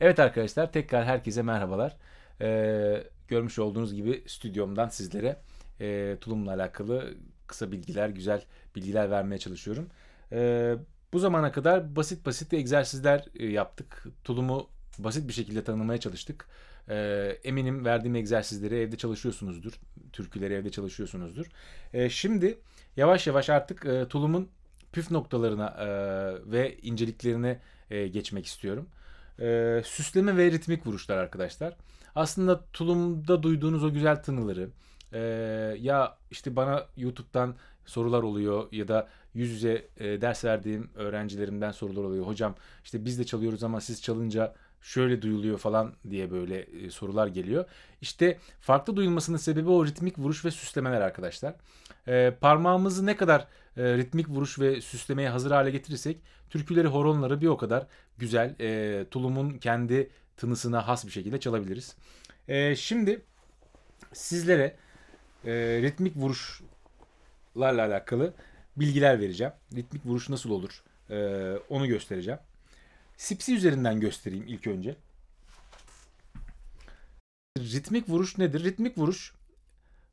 Evet arkadaşlar tekrar herkese merhabalar. Ee, görmüş olduğunuz gibi stüdyomdan sizlere e, tulumla alakalı kısa bilgiler, güzel bilgiler vermeye çalışıyorum. Ee, bu zamana kadar basit basit egzersizler e, yaptık. Tulumu basit bir şekilde tanımaya çalıştık. Ee, eminim verdiğim egzersizleri evde çalışıyorsunuzdur. Türküleri evde çalışıyorsunuzdur. Ee, şimdi yavaş yavaş artık e, tulumun püf noktalarına e, ve inceliklerine e, geçmek istiyorum e, süsleme ve ritmik vuruşlar arkadaşlar. Aslında tulumda duyduğunuz o güzel tınıları e, ya işte bana YouTube'dan sorular oluyor ya da yüz yüze e, ders verdiğim öğrencilerimden sorular oluyor. Hocam işte biz de çalıyoruz ama siz çalınca şöyle duyuluyor falan diye böyle e, sorular geliyor. İşte farklı duyulmasının sebebi o ritmik vuruş ve süslemeler arkadaşlar. E, parmağımızı ne kadar e, ritmik vuruş ve süslemeye hazır hale getirirsek türküleri horonları bir o kadar güzel e, tulumun kendi tınısına has bir şekilde çalabiliriz. E, şimdi sizlere e, ritmik vuruşlarla alakalı bilgiler vereceğim. Ritmik vuruş nasıl olur e, onu göstereceğim. Sipsi üzerinden göstereyim ilk önce. Ritmik vuruş nedir? Ritmik vuruş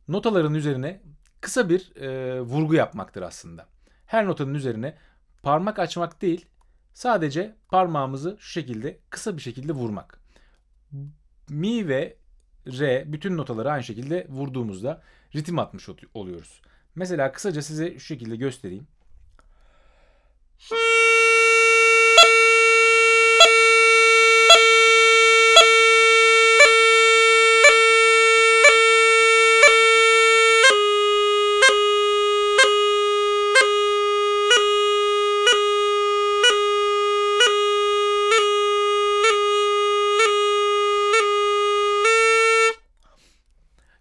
notaların üzerine kısa bir e, vurgu yapmaktır aslında. Her notanın üzerine parmak açmak değil, sadece parmağımızı şu şekilde kısa bir şekilde vurmak. Mi ve re bütün notaları aynı şekilde vurduğumuzda ritim atmış oluyoruz. Mesela kısaca size şu şekilde göstereyim.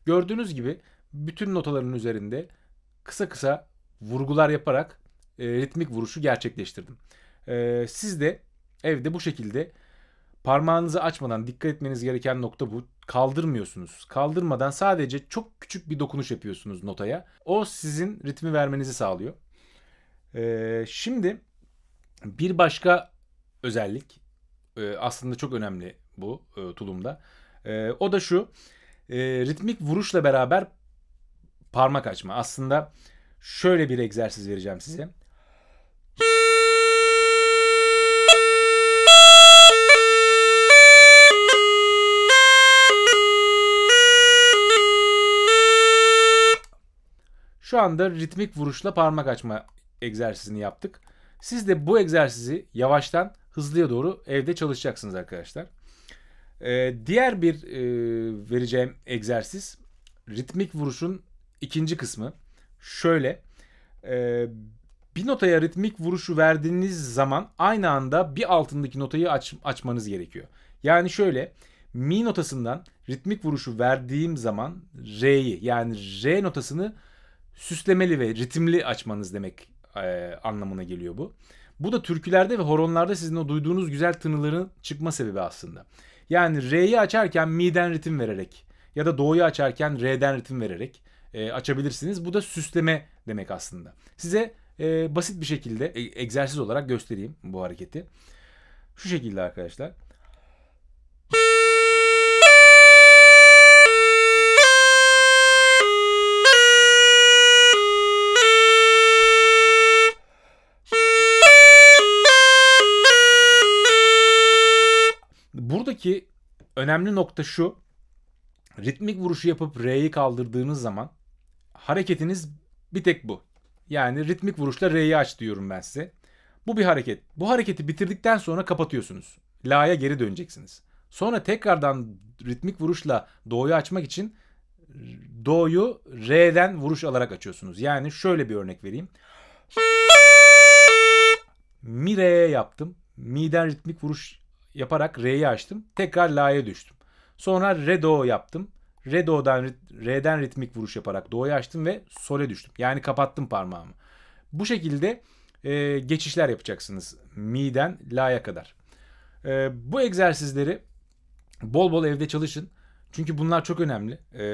Gördüğünüz gibi bütün notaların üzerinde kısa kısa vurgular yaparak e, ritmik vuruşu gerçekleştirdim. E, siz de evde bu şekilde parmağınızı açmadan dikkat etmeniz gereken nokta bu. Kaldırmıyorsunuz. Kaldırmadan sadece çok küçük bir dokunuş yapıyorsunuz notaya. O sizin ritmi vermenizi sağlıyor. Ee, şimdi bir başka özellik e, aslında çok önemli bu e, tulumda. E, o da şu e, ritmik vuruşla beraber parmak açma. Aslında şöyle bir egzersiz vereceğim size. Şu anda ritmik vuruşla parmak açma egzersizini yaptık. Siz de bu egzersizi yavaştan hızlıya doğru evde çalışacaksınız arkadaşlar. Ee, diğer bir e, vereceğim egzersiz ritmik vuruşun ikinci kısmı. Şöyle e, bir notaya ritmik vuruşu verdiğiniz zaman aynı anda bir altındaki notayı aç, açmanız gerekiyor. Yani şöyle mi notasından ritmik vuruşu verdiğim zaman re'yi yani re notasını süslemeli ve ritimli açmanız demek e, anlamına geliyor bu. Bu da türkülerde ve horonlarda sizin o duyduğunuz güzel tınıların çıkma sebebi aslında. Yani R'yi açarken mi'den ritim vererek ya da do'yu açarken R'den ritim vererek e, açabilirsiniz. Bu da süsleme demek aslında. Size e, basit bir şekilde e, egzersiz olarak göstereyim bu hareketi. Şu şekilde arkadaşlar. Buradaki önemli nokta şu. Ritmik vuruşu yapıp R'yi kaldırdığınız zaman hareketiniz bir tek bu. Yani ritmik vuruşla R'yi aç diyorum ben size. Bu bir hareket. Bu hareketi bitirdikten sonra kapatıyorsunuz. La'ya geri döneceksiniz. Sonra tekrardan ritmik vuruşla Do'yu açmak için Do'yu R'den vuruş alarak açıyorsunuz. Yani şöyle bir örnek vereyim. Mi Re'ye yaptım. Mi'den ritmik vuruş yaparak R'yi açtım. Tekrar La'ya düştüm. Sonra Re Do yaptım. Re Do'dan R'den ritmik vuruş yaparak Do'yu açtım ve Sol'e düştüm. Yani kapattım parmağımı. Bu şekilde e, geçişler yapacaksınız. Mi'den La'ya kadar. E, bu egzersizleri bol bol evde çalışın. Çünkü bunlar çok önemli. E,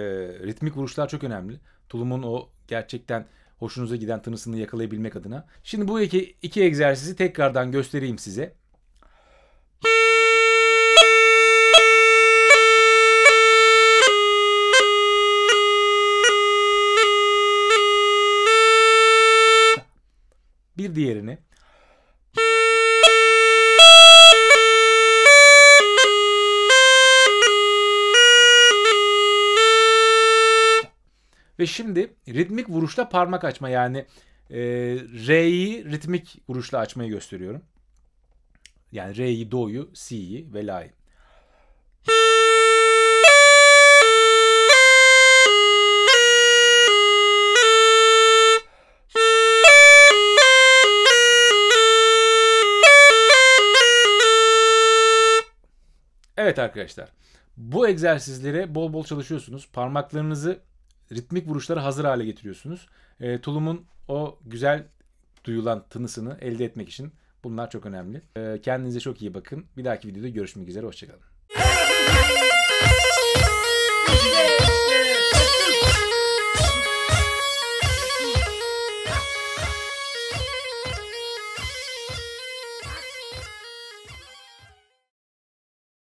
ritmik vuruşlar çok önemli. Tulumun o gerçekten hoşunuza giden tınısını yakalayabilmek adına. Şimdi bu iki, iki egzersizi tekrardan göstereyim size. diğerini Ve şimdi ritmik vuruşla parmak açma yani e, R'yi ritmik vuruşla açmayı gösteriyorum. Yani R'yi, Do'yu, C'yi ve La'yı. Evet arkadaşlar. Bu egzersizlere bol bol çalışıyorsunuz. Parmaklarınızı ritmik vuruşlara hazır hale getiriyorsunuz. E, tulumun o güzel duyulan tınısını elde etmek için bunlar çok önemli. E, kendinize çok iyi bakın. Bir dahaki videoda görüşmek üzere. Hoşçakalın.